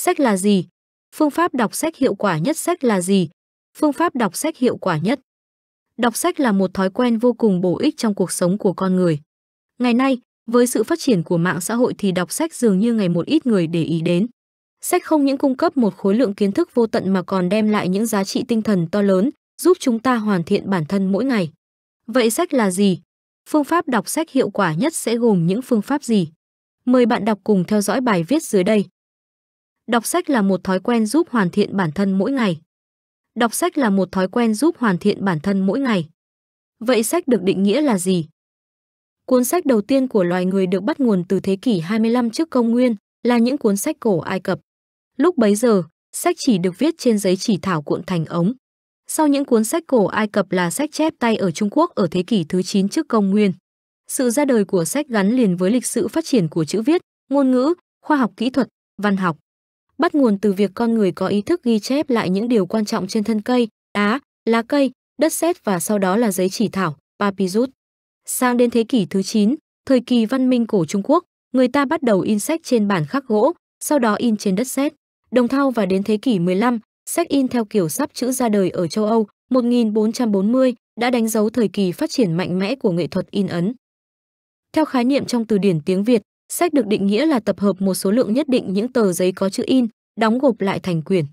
Sách là gì? Phương pháp đọc sách hiệu quả nhất sách là gì? Phương pháp đọc sách hiệu quả nhất. Đọc sách là một thói quen vô cùng bổ ích trong cuộc sống của con người. Ngày nay, với sự phát triển của mạng xã hội thì đọc sách dường như ngày một ít người để ý đến. Sách không những cung cấp một khối lượng kiến thức vô tận mà còn đem lại những giá trị tinh thần to lớn, giúp chúng ta hoàn thiện bản thân mỗi ngày. Vậy sách là gì? Phương pháp đọc sách hiệu quả nhất sẽ gồm những phương pháp gì? Mời bạn đọc cùng theo dõi bài viết dưới đây. Đọc sách là một thói quen giúp hoàn thiện bản thân mỗi ngày. Đọc sách là một thói quen giúp hoàn thiện bản thân mỗi ngày. Vậy sách được định nghĩa là gì? Cuốn sách đầu tiên của loài người được bắt nguồn từ thế kỷ 25 trước công nguyên, là những cuốn sách cổ Ai Cập. Lúc bấy giờ, sách chỉ được viết trên giấy chỉ thảo cuộn thành ống. Sau những cuốn sách cổ Ai Cập là sách chép tay ở Trung Quốc ở thế kỷ thứ 9 trước công nguyên. Sự ra đời của sách gắn liền với lịch sử phát triển của chữ viết, ngôn ngữ, khoa học kỹ thuật, văn học bắt nguồn từ việc con người có ý thức ghi chép lại những điều quan trọng trên thân cây, đá, lá cây, đất sét và sau đó là giấy chỉ thảo, papyrus. Sang đến thế kỷ thứ 9, thời kỳ văn minh cổ Trung Quốc, người ta bắt đầu in sách trên bản khắc gỗ, sau đó in trên đất sét. Đồng thau và đến thế kỷ 15, sách in theo kiểu sắp chữ ra đời ở châu Âu 1440 đã đánh dấu thời kỳ phát triển mạnh mẽ của nghệ thuật in ấn. Theo khái niệm trong từ điển tiếng Việt, sách được định nghĩa là tập hợp một số lượng nhất định những tờ giấy có chữ in, đóng gộp lại thành quyển.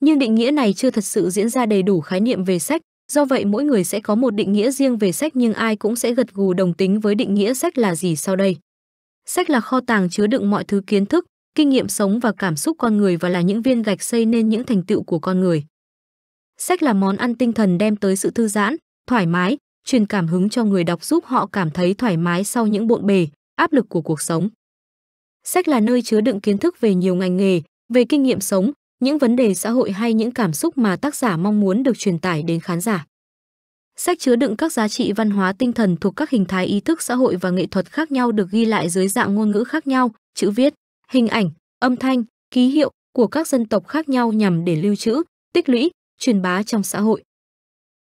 Nhưng định nghĩa này chưa thật sự diễn ra đầy đủ khái niệm về sách, do vậy mỗi người sẽ có một định nghĩa riêng về sách nhưng ai cũng sẽ gật gù đồng tính với định nghĩa sách là gì sau đây. Sách là kho tàng chứa đựng mọi thứ kiến thức, kinh nghiệm sống và cảm xúc con người và là những viên gạch xây nên những thành tựu của con người. Sách là món ăn tinh thần đem tới sự thư giãn, thoải mái, truyền cảm hứng cho người đọc giúp họ cảm thấy thoải mái sau những bộn bề, áp lực của cuộc sống. Sách là nơi chứa đựng kiến thức về nhiều ngành nghề, về kinh nghiệm sống, những vấn đề xã hội hay những cảm xúc mà tác giả mong muốn được truyền tải đến khán giả. Sách chứa đựng các giá trị văn hóa tinh thần thuộc các hình thái ý thức xã hội và nghệ thuật khác nhau được ghi lại dưới dạng ngôn ngữ khác nhau, chữ viết, hình ảnh, âm thanh, ký hiệu của các dân tộc khác nhau nhằm để lưu trữ, tích lũy, truyền bá trong xã hội.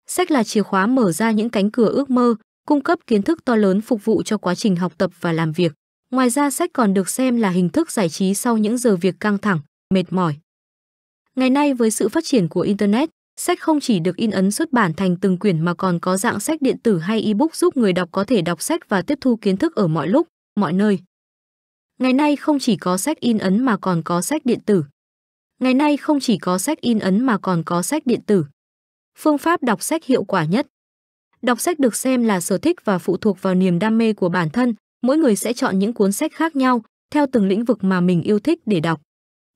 Sách là chìa khóa mở ra những cánh cửa ước mơ, cung cấp kiến thức to lớn phục vụ cho quá trình học tập và làm việc. Ngoài ra sách còn được xem là hình thức giải trí sau những giờ việc căng thẳng, mệt mỏi. Ngày nay với sự phát triển của Internet, sách không chỉ được in ấn xuất bản thành từng quyển mà còn có dạng sách điện tử hay e-book giúp người đọc có thể đọc sách và tiếp thu kiến thức ở mọi lúc, mọi nơi. Ngày nay không chỉ có sách in ấn mà còn có sách điện tử. Ngày nay không chỉ có sách in ấn mà còn có sách điện tử. Phương pháp đọc sách hiệu quả nhất Đọc sách được xem là sở thích và phụ thuộc vào niềm đam mê của bản thân, mỗi người sẽ chọn những cuốn sách khác nhau theo từng lĩnh vực mà mình yêu thích để đọc.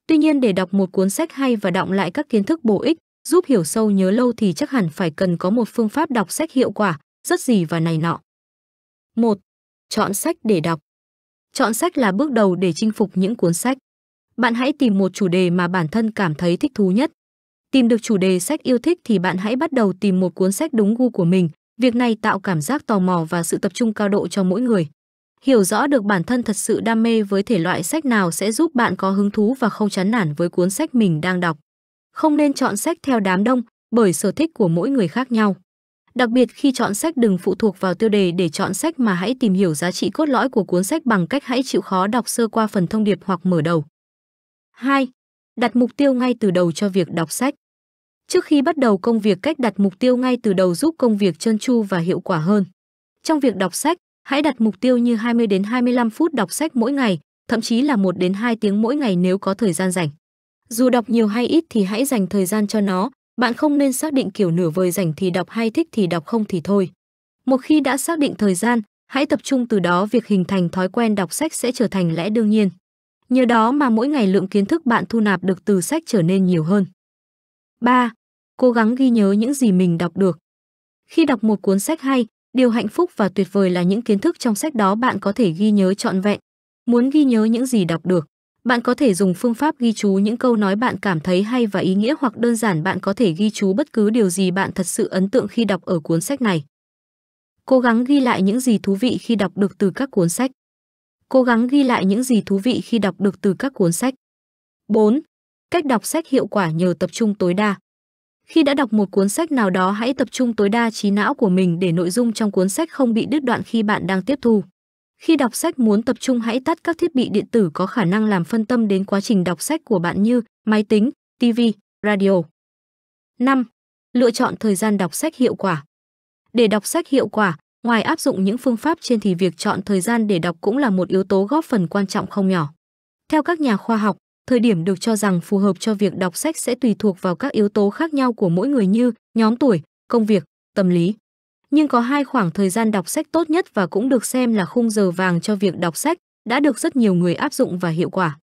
Tuy nhiên để đọc một cuốn sách hay và đọng lại các kiến thức bổ ích, giúp hiểu sâu nhớ lâu thì chắc hẳn phải cần có một phương pháp đọc sách hiệu quả, rất gì và này nọ. 1. Chọn sách để đọc. Chọn sách là bước đầu để chinh phục những cuốn sách. Bạn hãy tìm một chủ đề mà bản thân cảm thấy thích thú nhất. Tìm được chủ đề sách yêu thích thì bạn hãy bắt đầu tìm một cuốn sách đúng gu của mình. Việc này tạo cảm giác tò mò và sự tập trung cao độ cho mỗi người. Hiểu rõ được bản thân thật sự đam mê với thể loại sách nào sẽ giúp bạn có hứng thú và không chán nản với cuốn sách mình đang đọc. Không nên chọn sách theo đám đông bởi sở thích của mỗi người khác nhau. Đặc biệt khi chọn sách đừng phụ thuộc vào tiêu đề để chọn sách mà hãy tìm hiểu giá trị cốt lõi của cuốn sách bằng cách hãy chịu khó đọc sơ qua phần thông điệp hoặc mở đầu. 2. Đặt mục tiêu ngay từ đầu cho việc đọc sách. Trước khi bắt đầu công việc cách đặt mục tiêu ngay từ đầu giúp công việc trơn tru và hiệu quả hơn. Trong việc đọc sách, Hãy đặt mục tiêu như 20 đến 25 phút đọc sách mỗi ngày, thậm chí là 1 đến 2 tiếng mỗi ngày nếu có thời gian rảnh. Dù đọc nhiều hay ít thì hãy dành thời gian cho nó, bạn không nên xác định kiểu nửa vời rảnh thì đọc hay thích thì đọc không thì thôi. Một khi đã xác định thời gian, hãy tập trung từ đó việc hình thành thói quen đọc sách sẽ trở thành lẽ đương nhiên. Nhờ đó mà mỗi ngày lượng kiến thức bạn thu nạp được từ sách trở nên nhiều hơn. 3. Cố gắng ghi nhớ những gì mình đọc được. Khi đọc một cuốn sách hay, Điều hạnh phúc và tuyệt vời là những kiến thức trong sách đó bạn có thể ghi nhớ trọn vẹn. Muốn ghi nhớ những gì đọc được, bạn có thể dùng phương pháp ghi chú những câu nói bạn cảm thấy hay và ý nghĩa hoặc đơn giản bạn có thể ghi chú bất cứ điều gì bạn thật sự ấn tượng khi đọc ở cuốn sách này. Cố gắng ghi lại những gì thú vị khi đọc được từ các cuốn sách. Cố gắng ghi lại những gì thú vị khi đọc được từ các cuốn sách. 4. Cách đọc sách hiệu quả nhờ tập trung tối đa. Khi đã đọc một cuốn sách nào đó hãy tập trung tối đa trí não của mình để nội dung trong cuốn sách không bị đứt đoạn khi bạn đang tiếp thu. Khi đọc sách muốn tập trung hãy tắt các thiết bị điện tử có khả năng làm phân tâm đến quá trình đọc sách của bạn như máy tính, TV, radio. 5. Lựa chọn thời gian đọc sách hiệu quả. Để đọc sách hiệu quả, ngoài áp dụng những phương pháp trên thì việc chọn thời gian để đọc cũng là một yếu tố góp phần quan trọng không nhỏ. Theo các nhà khoa học, thời điểm được cho rằng phù hợp cho việc đọc sách sẽ tùy thuộc vào các yếu tố khác nhau của mỗi người như nhóm tuổi, công việc, tâm lý. Nhưng có hai khoảng thời gian đọc sách tốt nhất và cũng được xem là khung giờ vàng cho việc đọc sách, đã được rất nhiều người áp dụng và hiệu quả.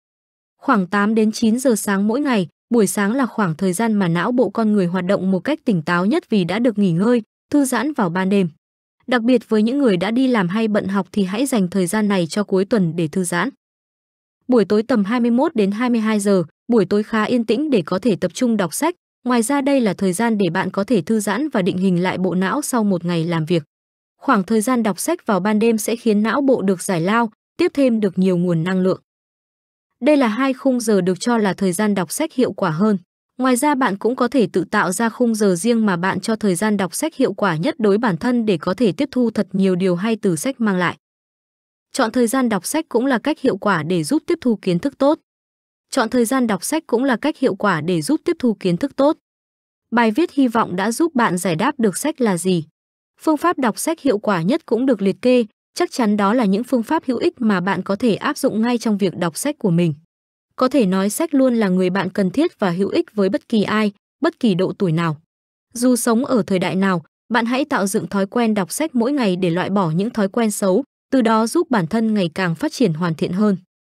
Khoảng 8 đến 9 giờ sáng mỗi ngày, buổi sáng là khoảng thời gian mà não bộ con người hoạt động một cách tỉnh táo nhất vì đã được nghỉ ngơi, thư giãn vào ban đêm. Đặc biệt với những người đã đi làm hay bận học thì hãy dành thời gian này cho cuối tuần để thư giãn. Buổi tối tầm 21 đến 22 giờ, buổi tối khá yên tĩnh để có thể tập trung đọc sách. Ngoài ra đây là thời gian để bạn có thể thư giãn và định hình lại bộ não sau một ngày làm việc. Khoảng thời gian đọc sách vào ban đêm sẽ khiến não bộ được giải lao, tiếp thêm được nhiều nguồn năng lượng. Đây là hai khung giờ được cho là thời gian đọc sách hiệu quả hơn. Ngoài ra bạn cũng có thể tự tạo ra khung giờ riêng mà bạn cho thời gian đọc sách hiệu quả nhất đối bản thân để có thể tiếp thu thật nhiều điều hay từ sách mang lại. Chọn thời gian đọc sách cũng là cách hiệu quả để giúp tiếp thu kiến thức tốt. Chọn thời gian đọc sách cũng là cách hiệu quả để giúp tiếp thu kiến thức tốt. Bài viết hy vọng đã giúp bạn giải đáp được sách là gì. Phương pháp đọc sách hiệu quả nhất cũng được liệt kê, chắc chắn đó là những phương pháp hữu ích mà bạn có thể áp dụng ngay trong việc đọc sách của mình. Có thể nói sách luôn là người bạn cần thiết và hữu ích với bất kỳ ai, bất kỳ độ tuổi nào. Dù sống ở thời đại nào, bạn hãy tạo dựng thói quen đọc sách mỗi ngày để loại bỏ những thói quen xấu, từ đó giúp bản thân ngày càng phát triển hoàn thiện hơn.